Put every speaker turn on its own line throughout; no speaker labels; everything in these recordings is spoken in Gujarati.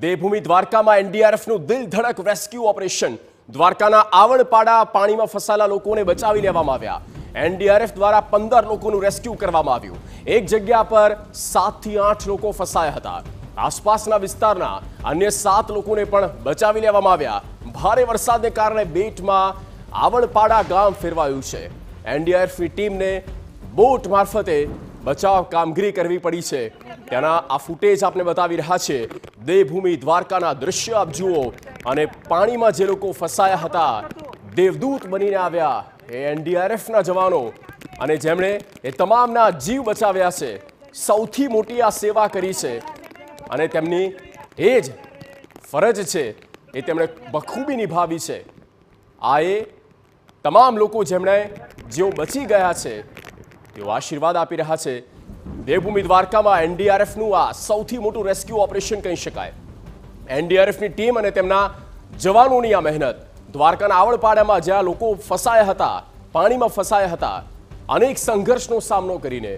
દેવભૂમિ દ્વારકામાં એનડીઆરએફનું દિલ ધડક રેસ્ક્યુ ઓપરેશન દ્વારકાના આવણપાડા પાણીમાં ફસાયેલા લોકોને બચાવી લેવામાં આવ્યા એનડીઆરએફ દ્વારા પંદર લોકોનું રેસ્ક્યુ કરવામાં આવ્યું એક જગ્યા પર સાતથી આઠ લોકો ફસાયા હતા આસપાસના વિસ્તારના અન્ય સાત લોકોને પણ બચાવી લેવામાં આવ્યા ભારે વરસાદને કારણે બેટમાં આવણપાડા ગામ ફેરવાયું છે એનડીઆરએફની ટીમને બોટ મારફતે બચાવ કામગીરી કરવી પડી છે તેના આ ફૂટેજ આપણે બતાવી રહ્યા છે દેવભૂમિ દ્વારકાના દ્રશ્ય આપ જુઓ અને પાણીમાં જે લોકો ફસાયા હતા દેવદૂત બનીને આવ્યા એ એનડીઆરએફના જવાનો અને જેમણે એ તમામના જીવ બચાવ્યા છે સૌથી મોટી આ સેવા કરી છે અને તેમની એ જ ફરજ છે એ તેમણે બખૂબી નિભાવી છે આ એ તમામ લોકો જેમણે જેઓ બચી ગયા છે તેઓ આશીર્વાદ આપી રહ્યા છે દેવભૂમિ દ્વારકામાં એનડીઆરએફનું આ સૌથી મોટું રેસ્ક્યુ ઓપરેશન કહી શકાય એનડીઆરએફની ટીમ અને તેમના જવાનોની આ મહેનત દ્વારકાના આવડપાડામાં જ્યાં લોકો ફસાયા હતા પાણીમાં ફસાયા હતા અનેક સંઘર્ષનો સામનો કરીને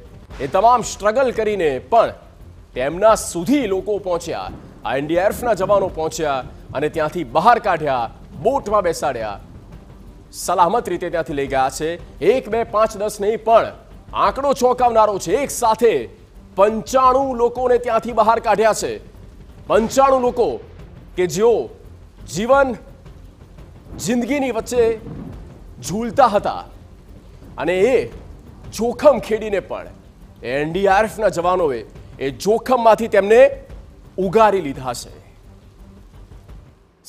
એ તમામ સ્ટ્રગલ કરીને પણ તેમના સુધી લોકો પહોંચ્યા આ એનડીઆરએફના જવાનો પહોંચ્યા અને ત્યાંથી બહાર કાઢ્યા બોટમાં બેસાડ્યા સલામત રીતે ત્યાંથી લઈ ગયા છે એક બે પાંચ દસ નહીં પણ આંકડો ચોંકાવનારો છે એક સાથે પંચાણું લોકોને ત્યાંથી બહાર કાઢ્યા છે પંચાણું લોકો કે જેઓ જીવન જિંદગીની વચ્ચે ઝૂલતા હતા અને એ જોખમ ખેડીને પણ એનડીઆરએફના જવાનોએ એ જોખમમાંથી તેમને ઉગારી લીધા છે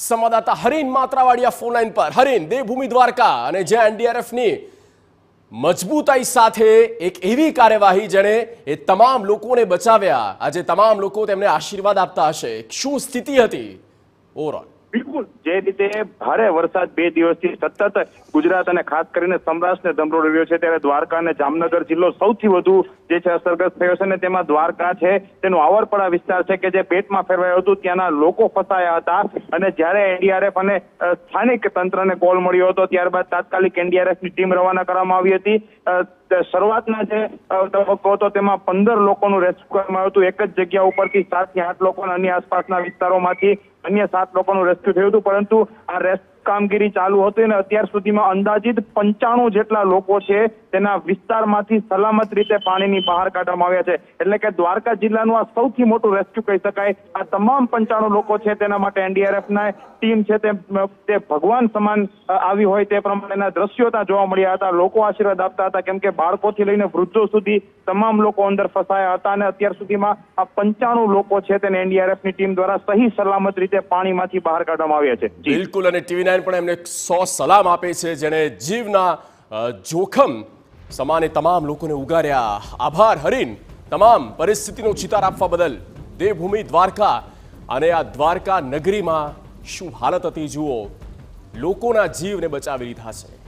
સંવાદદાતા હરીન માત્રાવાડિયા ફોનલાઈન પર હરીન દેવભૂમિ દ્વારકા અને જ્યાં એનડીઆરએફની મજબૂતાઈ સાથે એક એવી કાર્યવાહી જેણે એ તમામ લોકોને બચાવ્યા આજે તમામ લોકો તેમને આશીર્વાદ આપતા હશે શું સ્થિતિ હતી
ઓવરઓલ જે રીતે ભારે વરસાદ બે દિવસથી સતત ગુજરાત અને ખાસ કરીને સૌરાષ્ટ્રને ધમરોળી રહ્યો છે ત્યારે દ્વારકા અને જામનગર જિલ્લો સૌથી વધુ જે છે અસરગ્રસ્ત થયો છે અને તેમાં દ્વારકા છે તેનો આવરપડા વિસ્તાર છે કે જે પેટમાં ફેરવાયો હતું ત્યાંના લોકો ફસાયા હતા અને જ્યારે એનડીઆરએફ અને સ્થાનિક તંત્રને કોલ મળ્યો હતો ત્યારબાદ તાત્કાલિક ની ટીમ રવાના કરવામાં આવી હતી શરૂઆતના જે તબક્કો હતો તેમાં પંદર લોકોનું રેસ્ક્યુ કરવામાં આવ્યું હતું એક જ જગ્યા ઉપરથી સાત થી આઠ લોકો અન્ય આસપાસના વિસ્તારોમાંથી અન્ય સાત લોકોનું રેસ્ક્યુ થયું હતું પરંતુ આ રેસ્ટ કામગીરી ચાલુ હતી અને અત્યાર સુધીમાં અંદાજિત પંચાણું જેટલા લોકો છે તેના વિસ્તારમાંથી સલામત રીતે પાણીની બહાર કાઢવામાં આવ્યા છે એટલે કે દ્વારકા જિલ્લાનું આ સૌથી મોટું રેસ્ક્યુ કહી શકાય આ તમામ પંચાણું લોકો છે તેના માટે એનડીઆરએફના ટીમ છે તે ભગવાન સમાન આવી હોય તે પ્રમાણેના દ્રશ્યો ત્યાં જોવા મળ્યા હતા લોકો આશીર્વાદ આપતા હતા કેમ કે બાળકોથી લઈને વૃદ્ધો સુધી તમામ લોકો અંદર ફસાયા હતા અને અત્યાર સુધીમાં આ પંચાણું લોકો છે તેને એનડીઆરએફની ટીમ દ્વારા સહી સલામત રીતે પાણીમાંથી બહાર કાઢવામાં આવ્યા છે
બિલકુલ અને ટીવી સ્વામિનારાયણ પણ એમને સો સલામ આપે છે જેણે જીવના જોખમ સમાને તમામ લોકોને ઉગાર્યા આભાર હરીન તમામ પરિસ્થિતિનો ચિતાર આપવા બદલ દેવભૂમિ દ્વારકા અને આ દ્વારકા નગરીમાં શું હાલત હતી જુઓ લોકોના જીવને બચાવી લીધા છે